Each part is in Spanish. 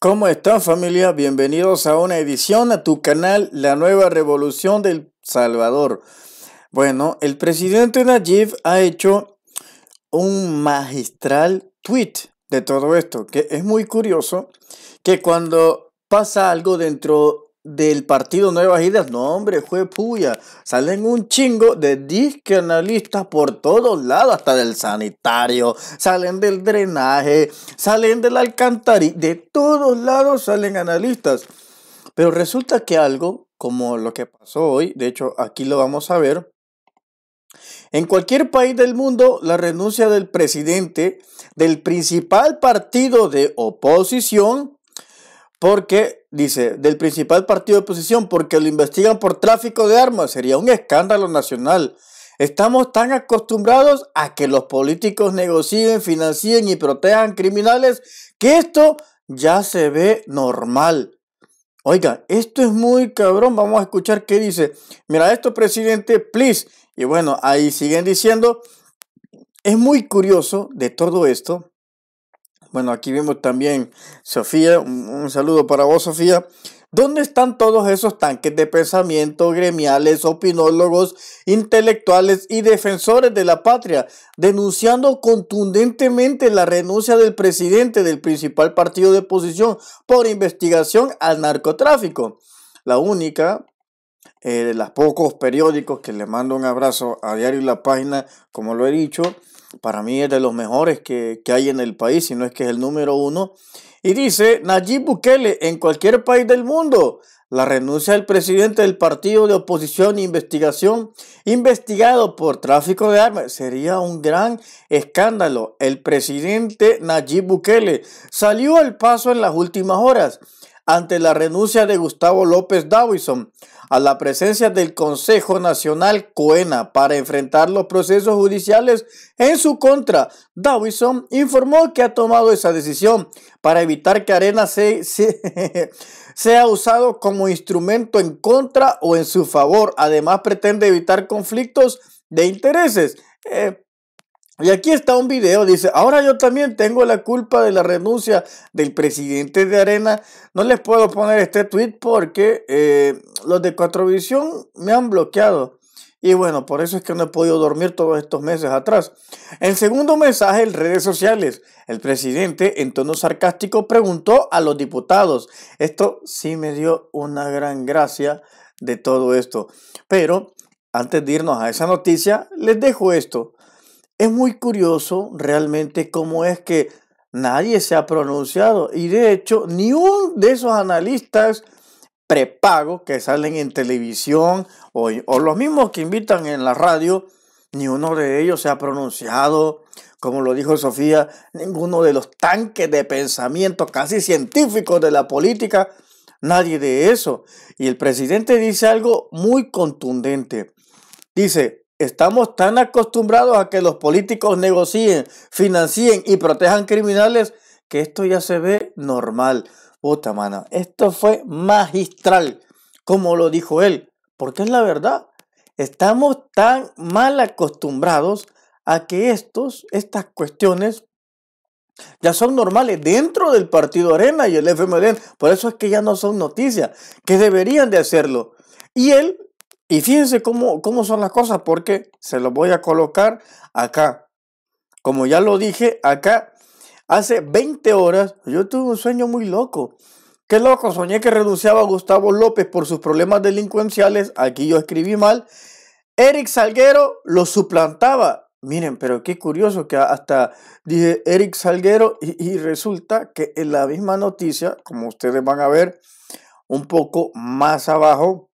¿Cómo están familia? Bienvenidos a una edición a tu canal La Nueva Revolución del Salvador. Bueno, el presidente Najib ha hecho un magistral tweet de todo esto, que es muy curioso que cuando pasa algo dentro del partido Nuevas Ideas. No, hombre, fue puya. Salen un chingo de disque analistas por todos lados, hasta del sanitario, salen del drenaje, salen del alcantarí de todos lados salen analistas. Pero resulta que algo como lo que pasó hoy, de hecho aquí lo vamos a ver, en cualquier país del mundo, la renuncia del presidente del principal partido de oposición porque dice, del principal partido de oposición porque lo investigan por tráfico de armas. Sería un escándalo nacional. Estamos tan acostumbrados a que los políticos negocien, financien y protejan criminales que esto ya se ve normal. Oiga, esto es muy cabrón. Vamos a escuchar qué dice. Mira esto, presidente, please. Y bueno, ahí siguen diciendo. Es muy curioso de todo esto bueno, aquí vemos también Sofía, un, saludo para vos Sofía. ¿Dónde están todos esos tanques de pensamiento gremiales, opinólogos, intelectuales y defensores de la patria, denunciando contundentemente la renuncia del presidente del principal partido de oposición por investigación al narcotráfico? La única eh, de los pocos periódicos que le mando un abrazo a Diario y La Página, como lo he dicho, para mí es de los mejores que, hay en el país, si no es que es el número uno. Y dice, Nayib Bukele, en cualquier país del mundo, la renuncia del presidente del partido de oposición e investigación, investigado por tráfico de armas, sería un gran escándalo. El presidente Nayib Bukele salió al paso en las últimas horas ante la renuncia de Gustavo López Davison a la presencia del Consejo Nacional Coena para enfrentar los procesos judiciales en su contra. Davison informó que ha tomado esa decisión para evitar que Arena sea usado como instrumento en contra o en su favor. Además, pretende evitar conflictos de intereses. Eh, y aquí está un video, dice, ahora yo también tengo la culpa de la renuncia del presidente de Arena. No les puedo poner este tweet porque eh, los de visión me han bloqueado. Y bueno, por eso es que no he podido dormir todos estos meses atrás. El segundo mensaje en redes sociales. El presidente, en tono sarcástico, preguntó a los diputados. Esto sí me dio una gran gracia de todo esto. Pero antes de irnos a esa noticia, les dejo esto. Es muy curioso realmente cómo es que nadie se ha pronunciado y de hecho ni un de esos analistas prepago que salen en televisión o, o los mismos que invitan en la radio, ni uno de ellos se ha pronunciado. Como lo dijo Sofía, ninguno de los tanques de pensamiento casi científicos de la política, nadie de eso. Y el presidente dice algo muy contundente. Dice, Estamos tan acostumbrados a que los políticos negocien, financien y protejan criminales que esto ya se ve normal. Puta mano, esto fue magistral, como lo dijo él, porque es la verdad. Estamos tan mal acostumbrados a que estos, estas cuestiones ya son normales dentro del Partido Arena y el FMLN. Por eso es que ya no son noticias, que deberían de hacerlo. Y él y fíjense cómo, cómo son las cosas, porque se los voy a colocar acá. Como ya lo dije, acá hace 20 horas yo tuve un sueño muy loco. Qué loco, soñé que renunciaba a Gustavo López por sus problemas delincuenciales. Aquí yo escribí mal. Eric Salguero lo suplantaba. Miren, pero qué curioso que hasta dije Eric Salguero y, resulta que en la misma noticia, como ustedes van a ver un poco más abajo,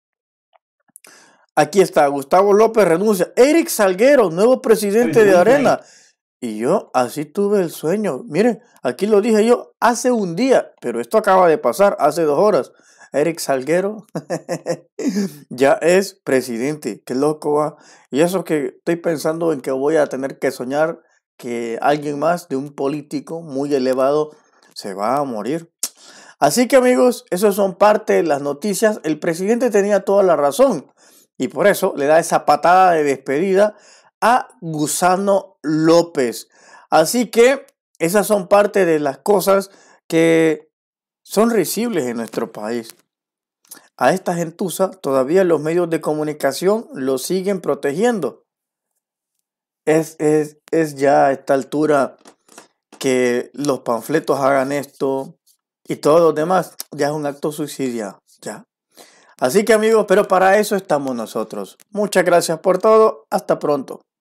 Aquí está, Gustavo López renuncia. Eric Salguero, nuevo presidente de Arena. Y yo así tuve el sueño. Miren, aquí lo dije yo hace un día, pero esto acaba de pasar hace dos horas. Eric Salguero ya es presidente. Qué loco va. Ah. Y eso que estoy pensando en que voy a tener que soñar que alguien más de un político muy elevado se va a morir. Así que amigos, eso son parte de las noticias. El presidente tenía toda la razón. Y por eso le da esa patada de despedida a Gusano López. Así que esas son parte de las cosas que son risibles en nuestro país. A esta gentuza todavía los medios de comunicación lo siguen protegiendo. Es, es, ya a esta altura que los panfletos hagan esto y todo lo demás, ya es un acto suicida, ya. Así que amigos, pero para eso estamos nosotros. Muchas gracias por todo. Hasta pronto.